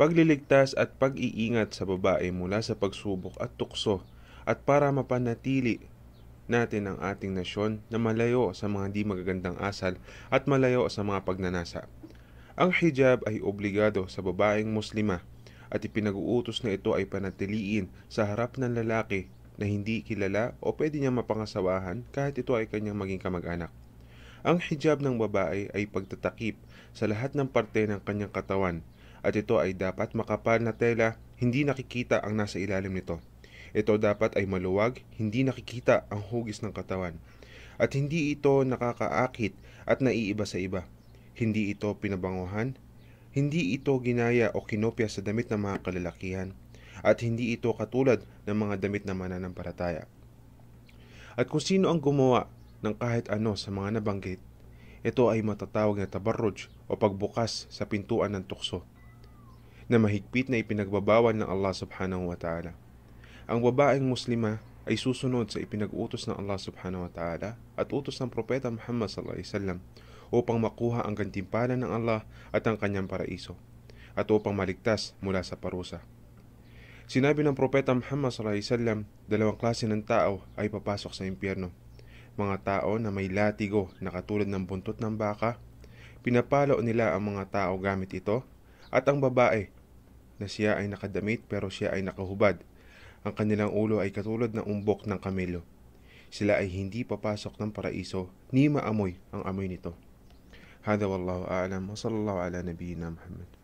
pagliligtas at pag-iingat sa babae mula sa pagsubok at tukso at para mapanatili natin ang ating nasyon na malayo sa mga di magagandang asal at malayo sa mga pagnanasa. Ang hijab ay obligado sa babaeng muslima at ipinag-uutos na ito ay panatiliin sa harap ng lalaki na hindi kilala o pwede niyang mapangasawahan kahit ito ay kanyang maging kamag-anak. Ang hijab ng babae ay pagtatakip sa lahat ng parte ng kanyang katawan at ito ay dapat makapal na tela, hindi nakikita ang nasa ilalim nito. Ito dapat ay maluwag, hindi nakikita ang hugis ng katawan. At hindi ito nakakaakit at naiiba sa iba. Hindi ito pinabanguhan, hindi ito ginaya o kinopya sa damit ng mga kalalakihan. At hindi ito katulad ng mga damit ng mananampalataya. At kung sino ang gumawa ng kahit ano sa mga nabanggit, ito ay matatawag na tabarruj o pagbukas sa pintuan ng tukso na mahigpit na ipinagbabawan ng Allah subhanahu wa ta'ala. Ang babaeng muslima ay susunod sa ipinag-utos ng Allah subhanahu wa ta'ala at utos ng propeta Muhammad sallallahu alaihi wasallam upang makuha ang gantimpala ng Allah at ang kanyang paraiso at upang maligtas mula sa parusa. Sinabi ng propeta Muhammad sallallahu alaihi wasallam, dalawang klase ng tao ay papasok sa impyerno. Mga tao na may latigo na katulad ng buntot ng baka pinapalo nila ang mga tao gamit ito at ang babae na siya ay nakadamit pero siya ay nakahubad. Ang kanilang ulo ay katulad ng umbok ng kamelo. Sila ay hindi papasok ng paraiso ni maamoy ang amoy nito. Hada wallahu a'lam wa sallallahu ala nabiyyina Muhammad.